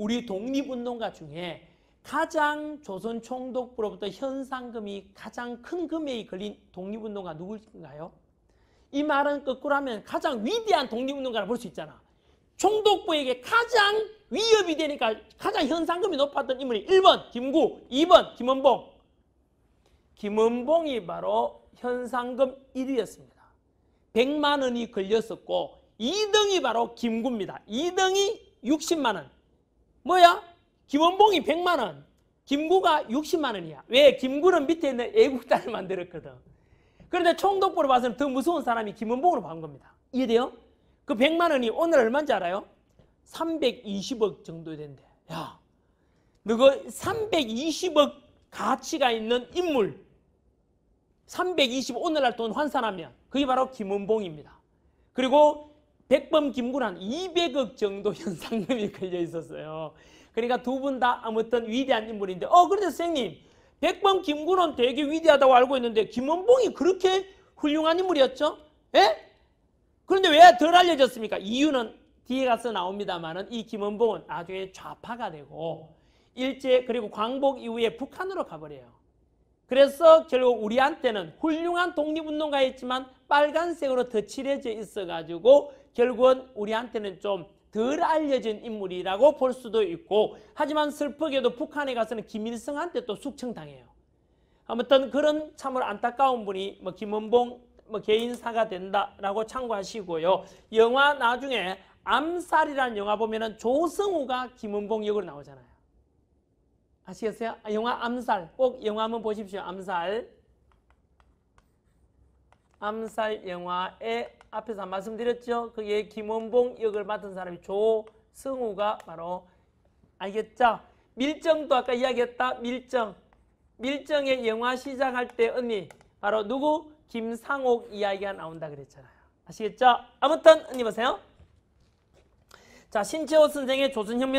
우리 독립운동가 중에 가장 조선 총독부로부터 현상금이 가장 큰 금액이 걸린 독립운동가 누구인가요? 이 말은 거꾸로 하면 가장 위대한 독립운동가를 볼 수 있잖아. 총독부에게 가장 위협이 되니까 가장 현상금이 높았던 인물이 1번 김구, 2번 김원봉김원봉이 바로 현상금 1위였습니다. 100만 원이 걸렸었고 2등이 바로 김구입니다. 2등이 60만 원. 뭐야? 김원봉이 100만 원, 김구가 60만 원이야. 왜? 김구는 밑에 있는 애국단을 만들었거든. 그런데 총독부로 봐서는 더 무서운 사람이 김원봉으로 본 겁니다. 이해돼요? 그 100만 원이 오늘 얼마인지 알아요? 320억 정도 된대. 야, 너가 320억 가치가 있는 인물, 320 오늘날 돈 환산하면 그게 바로 김원봉입니다. 그리고 백범 김군 한 200억 정도 현상금이 걸려 있었어요. 그러니까 두 분 다 아무튼 위대한 인물인데 어 그런데 선생님 백범 김구는 되게 위대하다고 알고 있는데 김원봉이 그렇게 훌륭한 인물이었죠? 예? 그런데 왜 덜 알려졌습니까? 이유는 뒤에 가서 나옵니다만은 이 김원봉은 나중에 좌파가 되고 일제 그리고 광복 이후에 북한으로 가버려요. 그래서 결국 우리한테는 훌륭한 독립운동가였지만 빨간색으로 더 칠해져 있어가지고 결국은 우리한테는 좀 덜 알려진 인물이라고 볼 수도 있고 하지만 슬프게도 북한에 가서는 김일성한테 또 숙청당해요. 아무튼 그런 참으로 안타까운 분이 뭐 김원봉 뭐 개인사가 된다라고 참고하시고요. 영화 나중에 암살이라는 영화 보면은 조승우가 김은봉 역으로 나오잖아요. 아시겠어요? 아, 영화 암살. 꼭 영화 한번 보십시오. 암살. 암살 영화의 앞에서 말씀드렸죠. 그게 김원봉 역을 맡은 사람이 조승우가 바로 알겠죠? 밀정도 아까 이야기했다. 밀정. 밀정의 영화 시작할 때 언니 바로 누구? 김상옥 이야기가 나온다 그랬잖아요. 아시겠죠? 아무튼 언니 보세요. 자 신채호 선생의 조선혁명